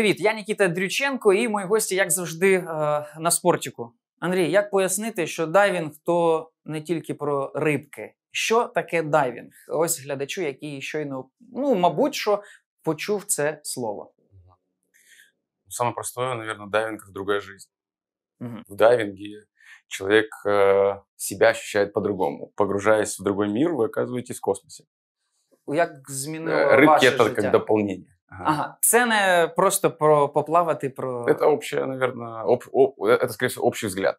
Привіт, я Нікіта Дрюченко і мої гості, як завжди, е, на спортику. Андрій, як пояснити, що дайвінг то не тільки про рибки? Що таке дайвінг? Ось глядачу, який щойно, ну, мабуть, що почув це слово. Ну, Самое простое, наверное, дайвинг – это другая жизнь. В дайвінгі чоловік э, е, себя по-другому. Погружаясь в другой мир, ви оказываетесь в космосі. Як змінило Э, е, Рыбки – ваше это життя? как дополнение. Ага. ага. Це не просто про поплавати про. Это общее, наверное, об, об, это, скорее всего, общий взгляд.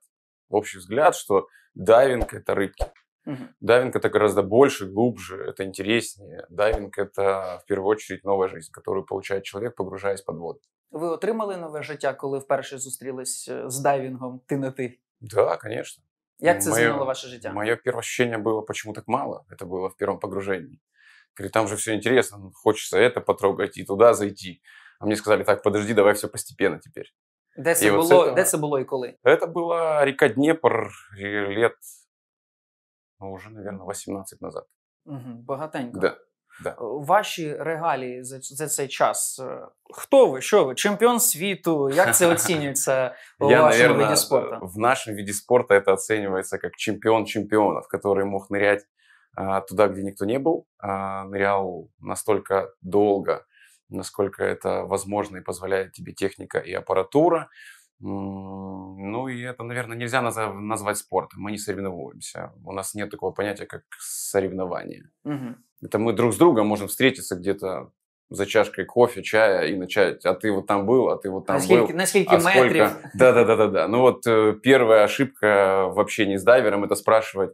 Общий взгляд, что дайвинг это рыбки. Угу. Дайвинг это гораздо больше, глубже, это интереснее. Дайвинг это в первую очередь новая жизнь, которую получает человек, погружаясь под воду. Ви отримали нове життя, коли вперше зустрілись е, з дайвінгом ти на ти? Да, конечно. Як ну, це моё, змінило ваше життя? Мое первое ощущение было, почему так мало. Это было в первом погружении. Говорит, там же все интересно, хочется это потрогать и туда зайти. А мне сказали, так, подожди, давай все постепенно теперь. Де це, і вот это... было и було Это была река Днепр э, лет, ну, уже, наверное, 18 назад. Угу, багатенько. Да. Да. Ваші регалії за, за цей час. Хто ви? Що ви? Чемпіон світу? Як це оцінюється у Я, вашому наверное, виді спорту? В нашем виде спорта это оценивается как чемпион чемпионов, который мог нырять а, туда, где никто не был, а, нырял настолько долго, насколько это возможно и позволяет тебе техника и аппаратура. Ну и это, наверное, нельзя назвать спортом. Мы не соревнуемся. У нас нет такого понятия, как соревнование. Угу. Это мы друг с другом можем встретиться где-то за чашкой кофе, чая и начать, а ты вот там был, а ты вот там на сколько, был. На а сколько а метров? Да-да-да-да. Ну вот э, первая ошибка в общении с дайвером – это спрашивать,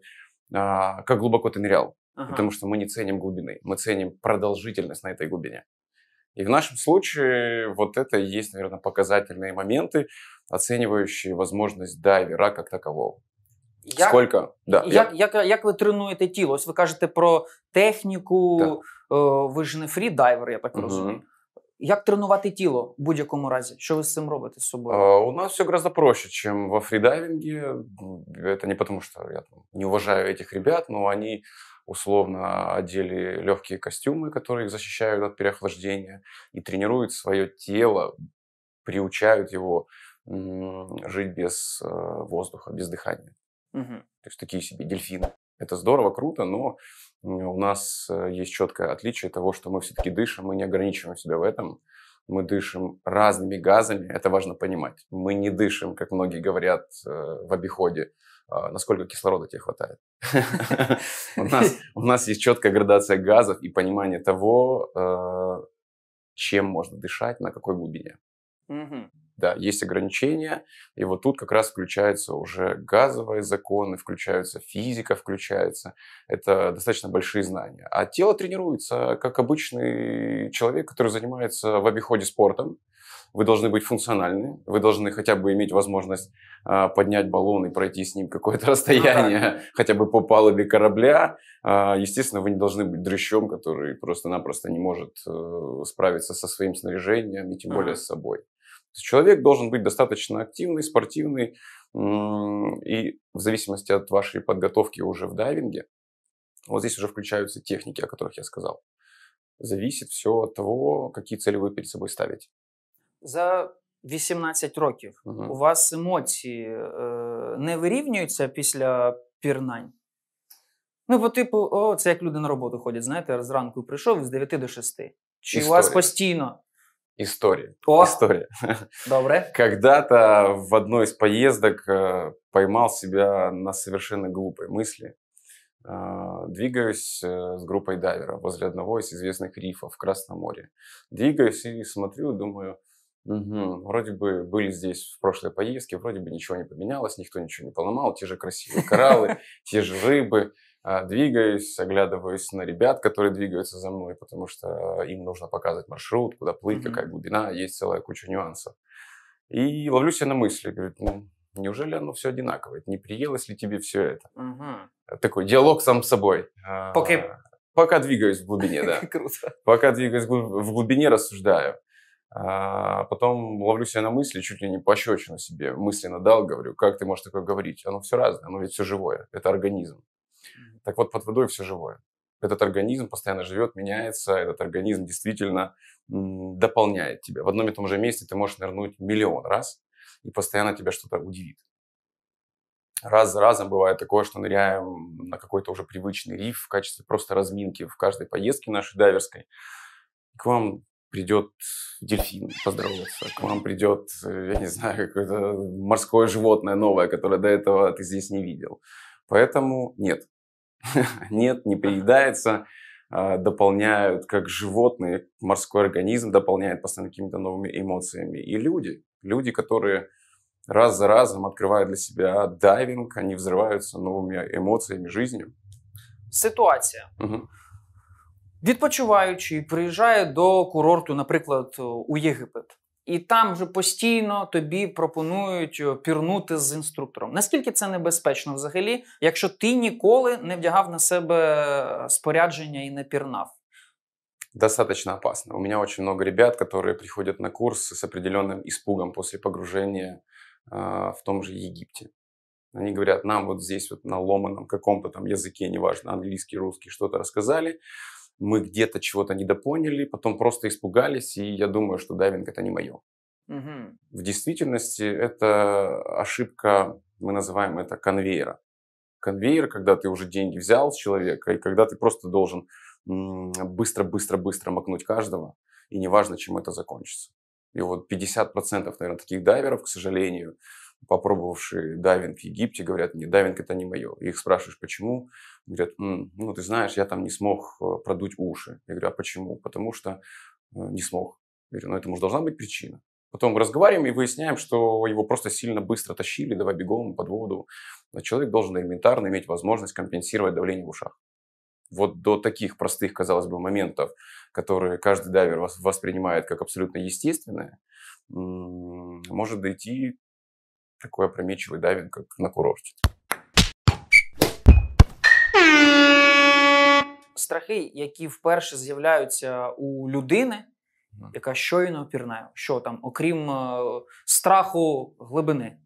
а, как глубоко ты нырял. Ага. Потому что мы не ценим глубины, мы ценим продолжительность на этой глубине. И в нашем случае вот это и есть, наверное, показательные моменты, оценивающие возможность дайвера как такового. Як, Сколько? Да, як, я... як, як ви тренуєте тіло? Ось ви кажете про техніку, да. о, э, ви ж не фрідайвер, я так угу. Як тренувати тіло в будь-якому разі? Що ви з цим робите з собою? А, у нас все гораздо проще, чем во фридайвинге. Это не потому, что я там, не уважаю этих ребят, но они условно одели легкие костюмы, которые их защищают от переохлаждения, и тренируют свое тело, приучают его жить без э, воздуха, без дыхания. Угу. То есть такие себе дельфины. Это здорово, круто, но у нас э, есть четкое отличие того, что мы все-таки дышим, мы не ограничиваем себя в этом. Мы дышим разными газами, это важно понимать. Мы не дышим, как многие говорят э, в обиходе, а, насколько кислорода тебе хватает. У нас есть четкая градация газов и понимание того, э, чем можно дышать, на какой глубине. Да, есть ограничения, и вот тут как раз включаются уже газовые законы, включаются физика, включается. Это достаточно большие знания. А тело тренируется, как обычный человек, который занимается в обиходе спортом. Вы должны быть функциональны, вы должны хотя бы иметь возможность а, поднять баллон и пройти с ним какое-то расстояние, ну, да. хотя бы по палубе корабля. А, естественно, вы не должны быть дрыщом, который просто-напросто не может э, справиться со своим снаряжением и тем более с собой. Человек должен быть достаточно активный, спортивный, и в зависимости от вашей подготовки уже в дайвинге, вот здесь уже включаются техники, о которых я сказал. Зависит все от того, какие цели вы перед собой ставите. За 18 років угу. у вас емоції е, э, не вирівнюються після пірнань? Ну, по типу, о, це як люди на роботу ходять, знаєте, зранку прийшов з 9 до 6. Чи Історія. у вас постійно История. О! История. Доброе. Когда-то в одной из поездок э, поймал себя на совершенно глупой мысли. Э, двигаюсь э, с группой дайвера возле одного из известных рифов в Красном море. Двигаюсь и смотрю, думаю, Угу. Вроде бы были здесь в прошлой поездке, вроде бы ничего не поменялось, никто ничего не поломал, те же красивые кораллы, те же рыбы. А, двигаюсь, оглядываюсь на ребят, которые двигаются за мной, потому что а, им нужно показывать маршрут, куда плыть, mm-hmm. какая глубина, есть целая куча нюансов. И ловлю себя на мысли, говорю, ну, неужели оно все одинаковое? Не приелось ли тебе все это? Угу. Такой диалог сам с собой. Пока... Пока двигаюсь в глубине, да. Круто. Пока двигаюсь в глубине, рассуждаю. А потом ловлю себя на мысли, чуть ли не пощечину себе, мысленно дал, говорю, как ты можешь такое говорить? Оно все разное, оно ведь все живое, это организм. Так вот, под водой все живое. Этот организм постоянно живет, меняется, этот организм действительно дополняет тебя. В одном и том же месте ты можешь нырнуть миллион раз, и постоянно тебя что-то удивит. Раз за разом бывает такое, что ныряем на какой-то уже привычный риф в качестве просто разминки в каждой поездке нашей дайверской. К вам придет дельфин поздороваться, к вам придет, я не знаю, какое-то морское животное новое, которое до этого ты здесь не видел. Поэтому нет, Нет, не приедается. А, дополняют, как животные, морской организм дополняет постоянно какими-то новыми эмоциями. И люди, люди, которые раз за разом открывают для себя дайвинг, они взрываются новыми эмоциями жизнью. Ситуація. Угу. Відпочиваючий приїжджає до курорту, наприклад, у Єгипет. І там вже постійно тобі пропонують пірнути з інструктором. Наскільки це небезпечно взагалі, якщо ти ніколи не вдягав на себе спорядження і не пірнав? Достаточно опасно. У меня очень много ребят, которые приходят на курс с определенным испугом после погружения э, в том же Египте. Они говорят, нам вот здесь вот на ломаном каком-то там языке, неважно, английский, русский, что-то рассказали мы где-то чего-то недопоняли, потом просто испугались, и я думаю, что дайвинг это не мое. Угу. В действительности это ошибка, мы называем это конвейера. Конвейер, когда ты уже деньги взял с человека, и когда ты просто должен быстро-быстро-быстро макнуть каждого, и неважно, чем это закончится. И вот 50%, наверное, таких дайверов, к сожалению, попробовавшие дайвинг в Египте, говорят, мне, дайвинг это не мое. их спрашиваешь, почему? Говорят, ну ты знаешь, я там не смог э, продуть уши. Я говорю, а почему? Потому что э, не смог. Я говорю, ну это же должна быть причина. Потом разговариваем и выясняем, что его просто сильно быстро тащили, давай бегом под воду. А человек должен элементарно иметь возможность компенсировать давление в ушах. Вот до таких простых, казалось бы, моментов, которые каждый дайвер воспринимает как абсолютно естественное, может дойти такой опрометчивый дайвинг, как на курорте. Страхи, які вперше з'являються у людини, яка щойно пірнає, що там, окрім страху глибини,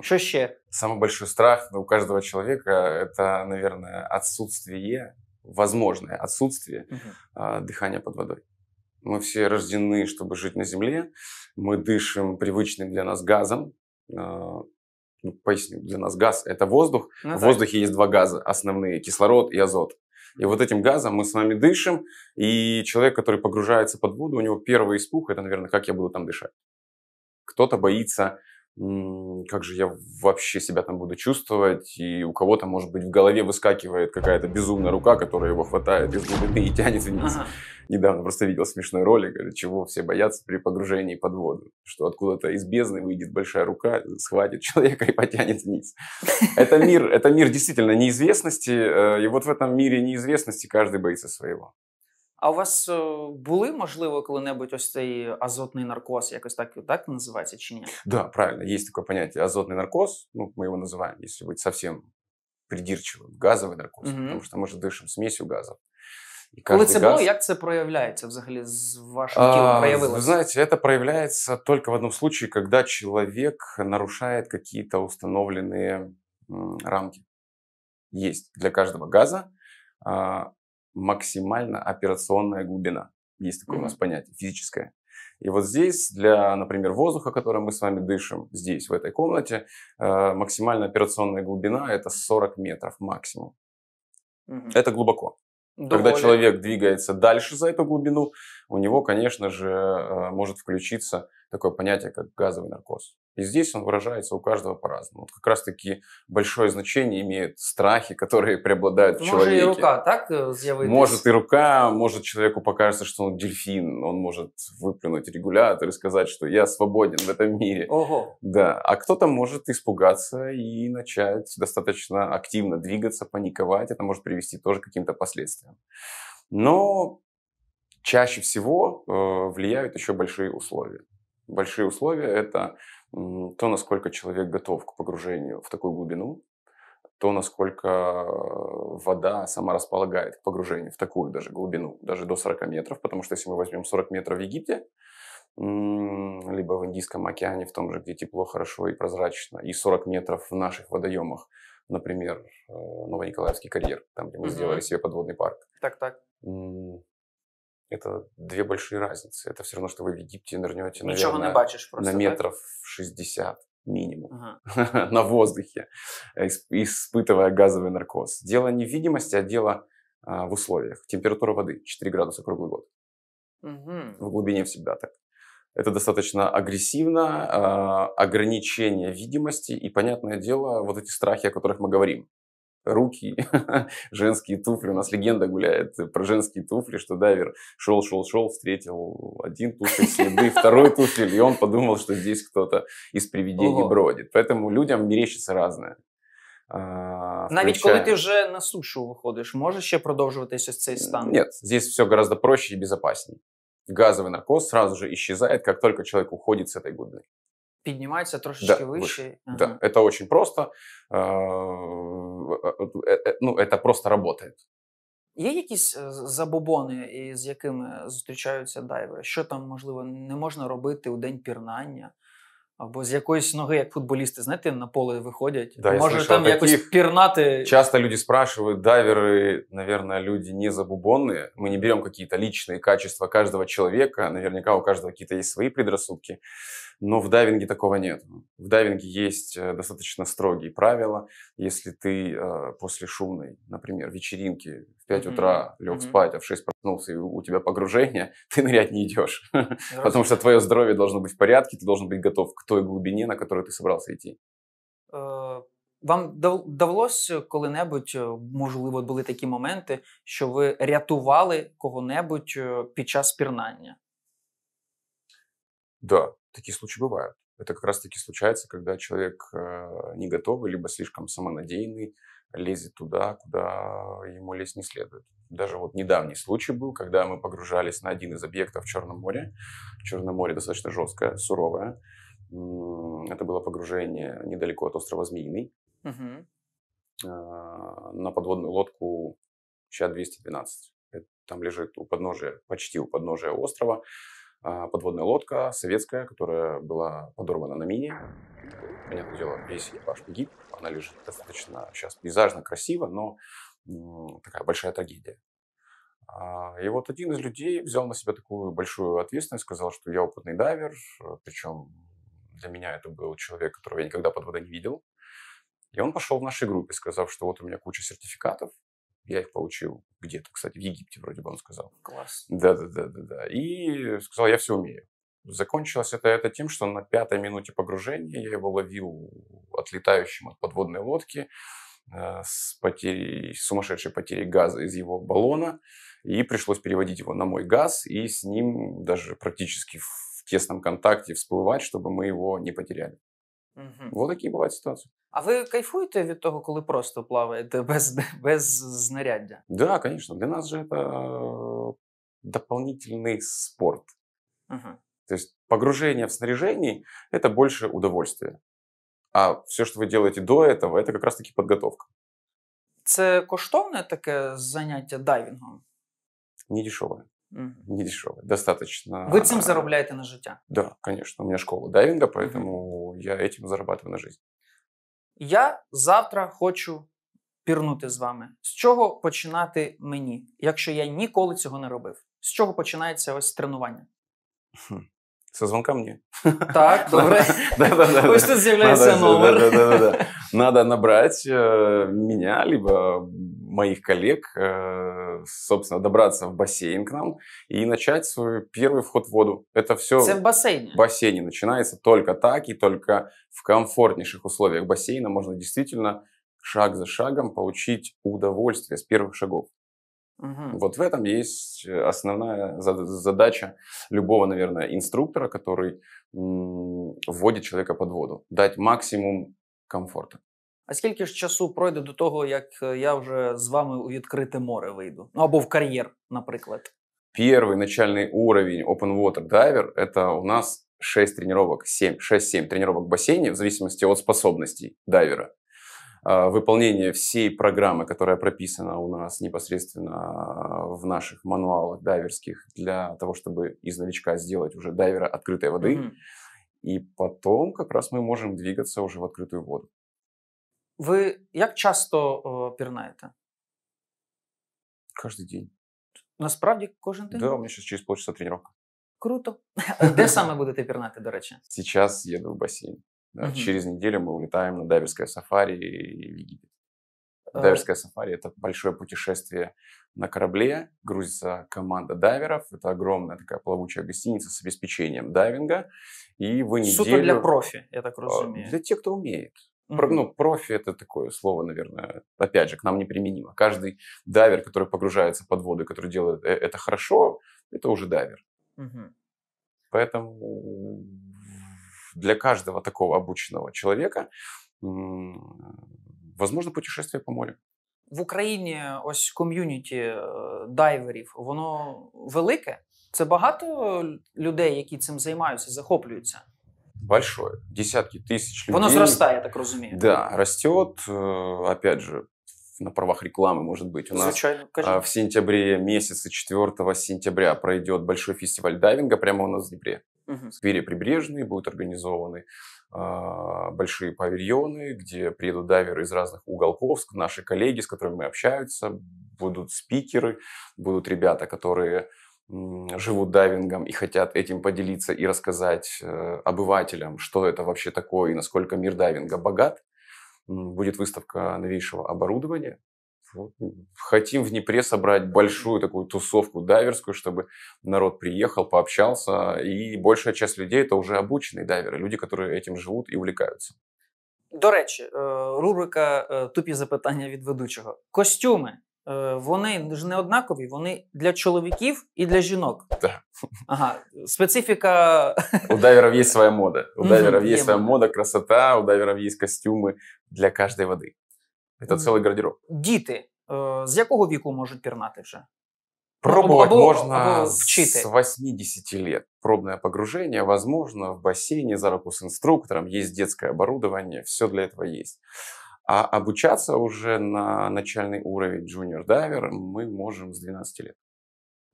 що ще? Самый большой страх ну, у каждого человека это, наверное, отсутствие, возможное отсутствие угу. Uh-huh. дыхания под водой. Мы все рождены, чтобы жить на Земле. Мы дышим привычным для нас газом, а, ну, поясню, для нас газ – это воздух. Ну, В да. воздухе есть два газа основные – кислород и азот. И вот этим газом мы с вами дышим, и человек, который погружается под воду, у него первый испуг – это, наверное, как я буду там дышать. Кто-то боится как же я вообще себя там буду чувствовать, и у кого-то, может быть, в голове выскакивает какая-то безумная рука, которая его хватает из глубины и тянет вниз. Ага. Недавно просто видел смешной ролик, чего все боятся при погружении под воду, что откуда-то из бездны выйдет большая рука, схватит человека и потянет вниз. Это мир, это мир действительно неизвестности, э, и вот в этом мире неизвестности каждый боится своего. А у вас э, були, можливо, коли-небудь ось цей азотний наркоз, якось так так називається чи ні? Да, правильно, есть такое понятие азотный наркоз, ну, мы его называем, если быть совсем придирчивым, газовый наркоз, Мгм. потому что мы же дышим смесью газов. И Коли каждый це газ- було, як це проявляється взагалі з вашим тілом? А, Проявилося? Вы знаете, это проявляется только в одном случае, когда человек нарушает какие-то установленные рамки. Есть для каждого газа а, максимально операционная глубина. Есть такое у нас понятие, физическое. И вот здесь для, например, воздуха, который мы с вами дышим, здесь, в этой комнате, э, максимальная операционная глубина – это 40 метров максимум. Угу. Это глубоко. Довольно. Когда человек двигается дальше за эту глубину, у него, конечно же, э, может включиться такое понятие, как газовый наркоз. И здесь он выражается у каждого по-разному. Вот как раз-таки большое значение имеют страхи, которые преобладают может в человеке. Может и рука, так э, з'явитись? Может и рука, может человеку покажется, что он дельфин, он может выплюнуть регулятор и сказать, что я свободен в этом мире. Ого! Да, а кто-то может испугаться и начать достаточно активно двигаться, паниковать. Это может привести тоже к каким-то последствиям. Но чаще всего э, влияют еще большие условия. Большие условия – это то, насколько человек готов к погружению в такую глубину, то, насколько э, вода сама располагает к погружению в такую даже глубину, даже до 40 метров, потому что если мы возьмем 40 метров в Египте, либо в Индийском океане, в том же, где тепло, хорошо и прозрачно, и 40 метров в наших водоемах, например, э, Новониколаевский карьер, там, где мы сделали себе подводный парк. Так, так это две большие разницы. Это все равно, что вы в Египте нырнете, наверное, не бачишь просто, на метров так? 60 минимум ага. на воздухе, э, испытывая газовый наркоз. Дело не в видимости, а дело а, в условиях. Температура воды 4 градуса круглый год. Угу. В глубине всегда так. Это достаточно агрессивно, а, ограничение видимости и, понятное дело, вот эти страхи, о которых мы говорим руки, женские туфли. У нас легенда гуляет про женские туфли, что дайвер шел-шел-шел, встретил один туфель следы, второй туфель, и он подумал, что здесь кто-то из привидений Ого. бродит. Поэтому людям мерещится разное. А, Навіть включая... коли ти вже на сушу виходиш, може ще продовжуватися цей стан? Нет, здесь все гораздо проще и безопаснее. Газовый наркоз сразу же исчезает, как только человек уходит с этой глубины. Поднимается трошечки да, выше. выше. Ага. Да, это очень просто. Э, э, э, ну, это просто работает. Є якісь е, забобони, з якими зустрічаються дайвери? Що там можливо не можна робити у день пірнання? Або з якоїсь ноги, як футболісти, знаєте, на поле виходять. Да, Може там якось пірнати. Часто люди спрашивают, дайверы, наверное, люди не забубонные. Мы не берем какие-то личные качества каждого человека. Наверняка у каждого какие-то есть свои предрассудки. Но в дайвинге такого нет. В дайвинге есть э, достаточно строгие правила. Если ты э, после шумной, например, вечеринки 5 mm-hmm. утра лег mm-hmm. спать, а в 6 проснулся, и у тебя погружение, ты нырять не идешь. Потому что твое здоровье должно быть в порядке, ты должен быть готов к той глубине, на которую ты собрался идти. Э, вам довелось коли-небудь, э, можливо, були такі моменти, що ви рятували кого-небудь під час пірнання? Да, такие случаи бывают. Это как раз-таки случается, когда человек э, не готовый, либо слишком самонадеянный, лезет туда, куда ему лезть не следует. Даже вот недавний случай был, когда мы погружались на один из объектов в Черном море. Черное море достаточно жесткое, суровое. Это было погружение недалеко от острова Змеиный угу. на подводную лодку Ща-212. Э, там лежит у подножия, почти у подножия острова а, подводная лодка советская, которая была подорвана на мине. Понятное дело, весь экипаж погиб. Она лежит достаточно сейчас пейзажно красиво, но такая большая трагедия. А, и вот один из людей взял на себя такую большую ответственность, сказал, что я опытный дайвер, э, причем для меня это был человек, которого я никогда под водой не видел. И он пошел в нашей группе, сказав, что вот у меня куча сертификатов, я их получил где-то, кстати, в Египте вроде бы он сказал. Класс. Да-да-да-да-да. И сказал, я все умею. Закончилось это, это тем, что на пятой минуте погружения я его ловил отлетающим от подводной лодки а, с потерей, сумасшедшей потерей газа из его баллона. И пришлось переводить его на мой газ и с ним даже практически в тесном контакте всплывать, чтобы мы его не потеряли. Угу. Вот такие бывают ситуации. А ви кайфуєте від того, коли просто плаваєте без без знаряддя? Да, конечно. Для нас же это э, дополнительный спорт. Угу. То есть погружение в снаряжение – это больше удовольствие. А все, что вы делаете до этого, это как раз-таки подготовка. Це коштовне таке заняття дайвінгом? Не дешевое. Угу. Не дешевое. Достаточно. Вы этим заробляете на життя? Да, конечно. У меня школа дайвинга, поэтому угу. я этим зарабатываю на жизнь. Я завтра хочу пірнути з вами. З чого починати мені, якщо я ніколи цього не робив? З чого починається ось тренування? Хм созвон ко мне. Так, доброе. Пусть тут заявляется номер. Надо набрать э, меня, либо моих коллег, э, собственно, добраться в бассейн к нам и начать свой первый вход в воду. Это все в бассейне. В бассейне начинается только так и только в комфортнейших условиях бассейна можно действительно шаг за шагом получить удовольствие с первых шагов. Угу. Вот в этом есть э, основная задача любого, наверное, инструктора, который вводит человека под воду, дать максимум комфорта. А скільки ж часу пройде до того, як я вже з вами у відкрите море вийду? Ну або в кар'єр, наприклад. Первый начальный уровень open water diver – это у нас 6 тренировок, 7, 6-7 тренировок в бассейне, в зависимости от способностей дайвера. А, выполнение всей программы, которая прописана у нас непосредственно а, в наших мануалах дайверских для того, чтобы из новичка сделать уже дайвера открытой воды. Mm-hmm. И потом как раз мы можем двигаться уже в открытую воду. Вы як часто о, э, пірнаєте? Кожен день. Насправді каждый день? Да, у меня сейчас через полчаса тренировка. Круто. Де саме будете пірнати, до речі? Сейчас еду в бассейн. Да, угу. Через неделю мы улетаем на дайверское сафари в Египет. А... Дайверское сафари – это большое путешествие на корабле, грузится команда дайверов. Это огромная такая плавучая гостиница с обеспечением дайвинга. И вы неделю... Суто для профи, я так а, разумею. Для тех, кто умеет. Угу. Ну, профи это такое слово, наверное, опять же, к нам неприменимо. Каждый дайвер, который погружается под воду, который делает э, это хорошо, это уже дайвер. Угу. Поэтому для каждого такого обученного человека возможно путешествие по морю. В Україні ось ком'юніті е, дайверів, воно велике. Це багато людей, які цим займаються, захоплюються. Большое. Десятки тисяч. людей. Воно зростає, я так розумію. Да, росте, э, Опять же, на правах рекламы, может быть. У нас конечно. А, в сентябре месяце, 4 сентября, пройдет большой фестиваль дайвинга прямо у нас в Днепре. Угу. В сквере прибрежный будут организованы э, большие павильоны, где приедут дайверы из разных уголков, наши коллеги, с которыми мы общаемся будут спикеры, будут ребята, которые живут дайвингом и хотят этим поделиться и рассказать э, обывателям, что это вообще такое и насколько мир дайвинга богат будет выставка новейшего оборудования. Хотим в Днепре собрать большую такую тусовку дайверскую, чтобы народ приехал, пообщался. И большая часть людей это уже обученные дайверы, люди, которые этим живут и увлекаются. До речі, рубрика тупі запитання від ведучого. Костюми Е, вони ж не однакові, вони для чоловіків і для жінок. Так. Ага, Специфіка. У дайверов є своя мода. У дайверов є своя мода, красота, у дайверів є костюми для кожної води. Це цілий гардероб. Діти е, з якого віку можуть пірнати вже? Пробовать або, можно або с 80 лет. Пробне погруження можливо в басейні за руку з інструктором, є детское оборудование, все для цього є. А обучаться уже на начальный уровень джуниор-дайвер мы можем с 12 лет.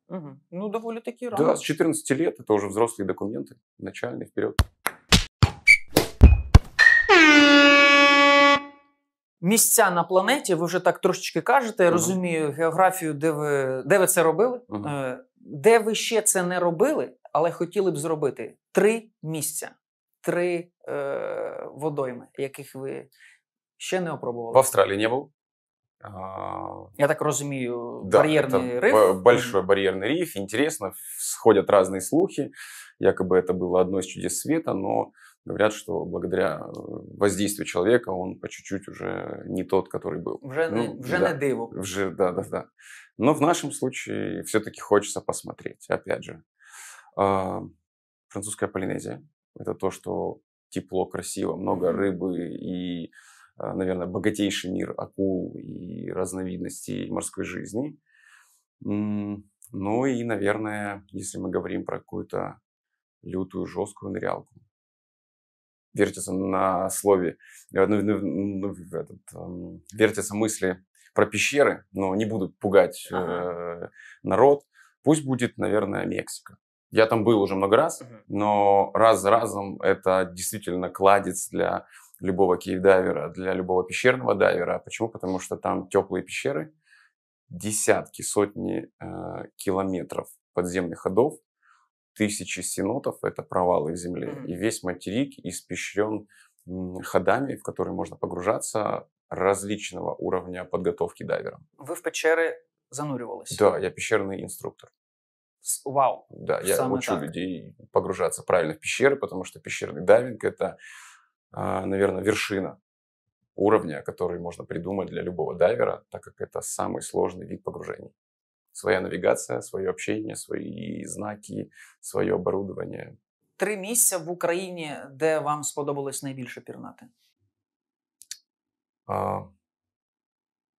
Угу. Ну, довольно-таки рано. Да, с 14 лет это уже взрослые документы, начальный вперед. Місця на планеті, ви вже так трошечки кажете. Я розумію географію, де ви де ви це робили, uh де ви ще це не робили, але хотіли б зробити три місця, три е, водойми, яких ви Ще не опробували. В Австралії не був. Я так разумею, да, барьерный риф. Большой барьерный риф, интересно, сходят разные слухи, якобы это было одно из чудес света, но говорят, что благодаря э, воздействию человека он по чуть-чуть уже не тот, который был. Вже ну, уже да, на диву. Вже да, да, да. Но в нашем случае все-таки хочется посмотреть, опять же. А, французская Полинезия – это то, что тепло, красиво, много рыбы и а, наверное, богатейший мир акул и разновидностей морской жизни. Ну и, наверное, если мы говорим про какую-то лютую, жесткую нырялку. Вертятся на слове, э, ну, ну, ну этот, эм, вертятся мысли про пещеры, но не будут пугать э, народ. Пусть будет, наверное, Мексика. Я там был уже много раз, но раз за разом это действительно кладец для любого кейвдайвера, для любого пещерного дайвера. Почему? Потому что там теплые пещеры, десятки, сотни э, километров подземных ходов, тысячи синотов, это провалы в земле. Mm-hmm. И весь материк испещрен ходами, в которые можно погружаться различного уровня подготовки дайвером. Вы в пещеры зануривалась? Да, я пещерный инструктор. вау. Да, я Самый учу так. людей погружаться правильно в пещеры, потому что пещерный дайвинг это а, наверное, вершина уровня, который можно придумать для любого дайвера, так как это самый сложный вид погружений. Своя навигация, свое общение, свои знаки, своє оборудование. Три месяца в Украине, где вам сподобалось наибольше пернаты? А,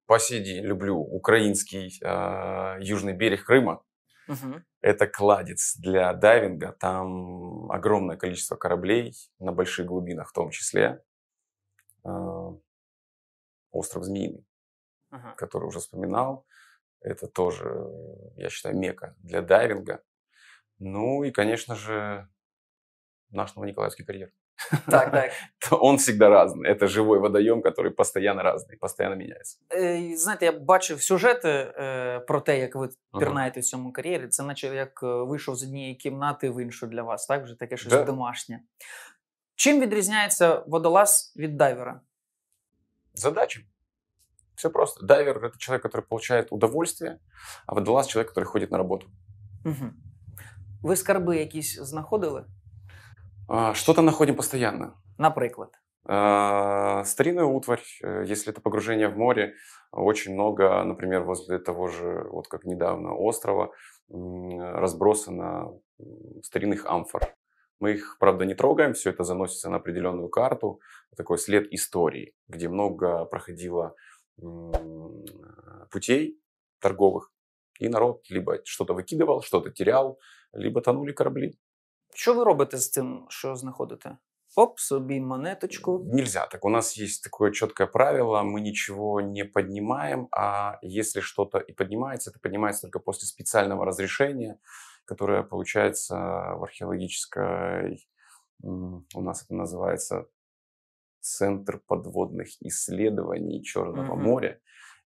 по сей день люблю украинский а, южний берег Крыма. Угу. Это кладец для дайвинга. Там огромное количество кораблей на больших глубинах, в том числе э, остров Змеиный, угу. который уже вспоминал. Это тоже, я считаю, мека для дайвинга. Ну и, конечно же, наш Новониколаевский карьер. Так, так. то он всегда разный. Это живой водоем, который постоянно разный, постоянно меняється. Е, э, знаєте, я бачив сюжети е, э, про те, як ви пірнаєте в цьому кар'єрі. Це наче як е, вийшов з однієї кімнати в іншу для вас, так? Вже таке щось да. домашнє. Чим відрізняється водолаз від дайвера? Задача. Все просто. Дайвер це чоловік, який отримує удовольствие, а водолаз чоловік, який ходить на роботу. Угу. Ви скарби якісь знаходили? А, Что там находим постоянно? Например? А, старинную утварь, э, если это погружение в море, очень много, например, возле того же, вот как недавно, острова, разбросано старинных амфор. Мы их, правда, не трогаем, все это заносится на определенную карту, такой след истории, где много проходило путей торговых, и народ либо что-то выкидывал, что-то терял, либо тонули корабли. Что вы робите с тем, что находите? Оп, собі монеточку. Нельзя. Так у нас есть такое четкое правило, мы ничего не поднимаем, а если что-то и поднимается, это поднимается только после специального разрешения, которое получается в археологической, у нас это называется Центр подводных исследований Черного mm-hmm. моря.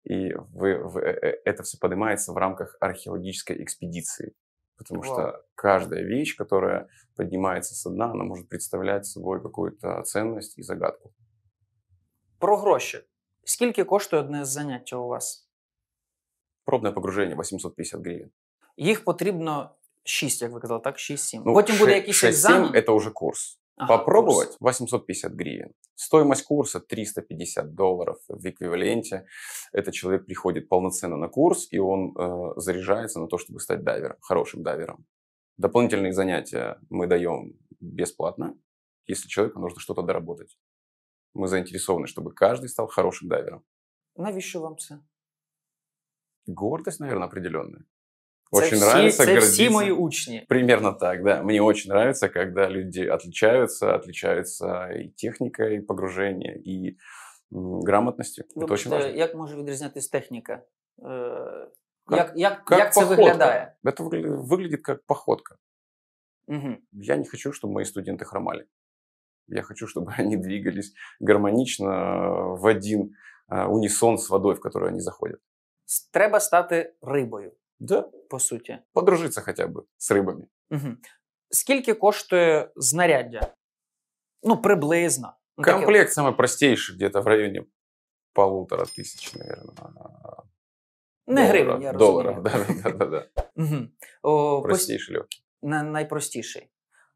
И вы, вы, э, э, это все поднимается в рамках археологической экспедиции. Потому что каждая вещь, которая поднимается со дна, она может представлять собой какую-то ценность и загадку. Про гроші. Скільки коштує одне з заняття у вас? Пробне погруження 850 гривен. Їх потрібно 6, як ви казали, так? 6-7. Ну, Потім буде якийсь 6, екзамен. 7 – це вже курс. Ага, Попробовать курс. 850 гривен. Стоимость курса 350 долларов в эквиваленте. Этот человек приходит полноценно на курс, и он э, заряжается на то, чтобы стать дайвером, хорошим дайвером. Дополнительные занятия мы даем бесплатно, если человеку нужно что-то доработать. Мы заинтересованы, чтобы каждый стал хорошим дайвером. Навіщо вам це? Гордость, наверное, определенная. Очень це нравится всі, гордиться. Це все мои учни. Примерно так, да. Мне очень нравится, когда люди отличаются, отличаются и техникой погружения, и грамотностью. Вибачте, Это очень важно. Як може відрізнятись техніка? Е, Как, як, как як це походка. Это выглядит как походка. Угу. Я не хочу, чтобы мои студенты хромали. Я хочу, чтобы они двигались гармонично э, в один э, унисон с водой, в которую они заходят. С- Треба стати рибою. Да. по суті. Подружитися хоча б з рибами. Угу. Скільки коштує знаряддя? Ну, приблизно. Ну, Комплект таке... самый простейший, где-то в районі полутора тисяч, мабуть. Ну, не гривень, я розумію. Доларів, да, Простіший, легкий. Найпростіший.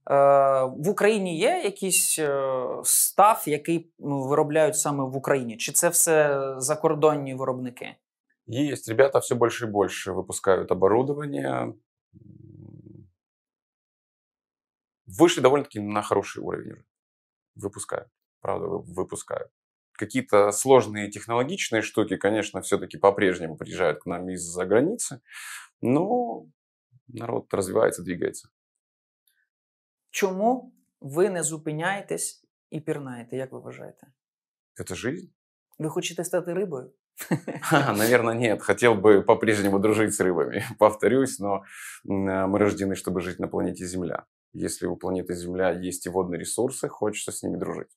Э, в Україні є якийсь э, став, який виробляють саме в Україні? Чи це все закордонні виробники? есть. Ребята все больше и больше выпускают оборудование. Вышли довольно-таки на хороший уровень Выпускают. Правда, выпускают. Какие-то сложные технологичные штуки, конечно, все-таки по-прежнему приезжают к нам из-за границы, но народ развивается, двигается. Чому ви не зупиняєтесь і пірнаєте, як ви вважаєте? Це жизнь. Ви хочете стати рибою? наверное, нет. Хотел бы по-прежнему дружить с рыбами. Повторюсь, но э, мы рождены, чтобы жить на планете Земля. Если у планеты Земля есть и водные ресурсы, хочется с ними дружить.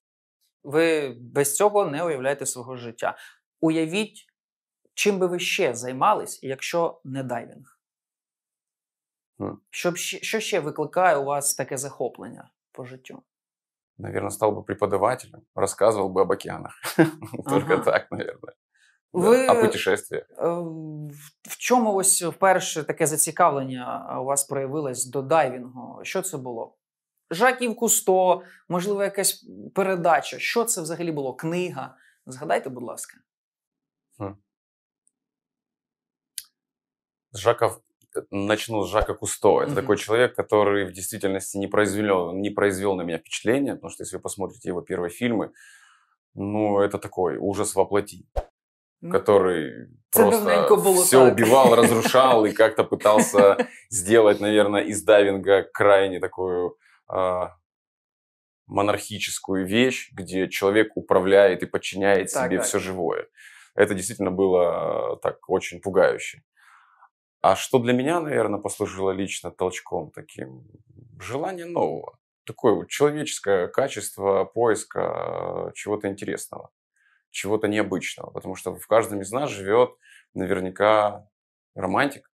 Вы без цього не уявляете своего життя. Уявить, чем бы вы еще занимались, если не дайвинг. Что хм. еще що ще у вас такое захопление по жизни? Наверное, стал бы преподавателем, рассказывал бы об океанах. Только так, наверное. Ви а путешествия? Е, в чому ось вперше таке зацікавлення е, у вас проявилось до дайвінгу? Що це було? Жаків Кусто, можливо, якась передача. Що це взагалі було? Книга? Згадайте, будь ласка. Хм. Жаков, начну з Жака Кусто. Це mm-hmm. такой человек, который в действительности не произвел, не произвел на мене впечатлення, потому что если вы посмотрите його перші фильмы, ну, это такой ужас воплоти. который просто было все так. убивал, разрушал и как-то пытался сделать, наверное, из дайвинга крайне такую э, монархическую вещь, где человек управляет и подчиняет так, себе так. все живое. Это действительно было так очень пугающе. А что для меня, наверное, послужило лично толчком таким? Желание нового. Такое вот человеческое качество поиска а, чего-то интересного чего-то необычного, потому что в каждом из нас живет наверняка романтик,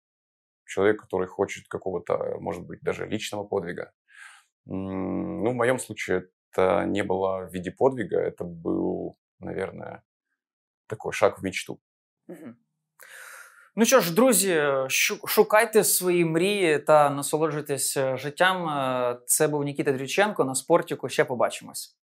человек, который хочет какого-то, э, может быть, даже личного подвига. Ну, в моем случае это не было в виде подвига, это был, наверное, такой шаг в мечту. Ну що ж, друзі, шукайте свої мрії та насолоджуйтесь э, життям. Э, Це був Нікіта Дрюченко на спортіку. Ще побачимось.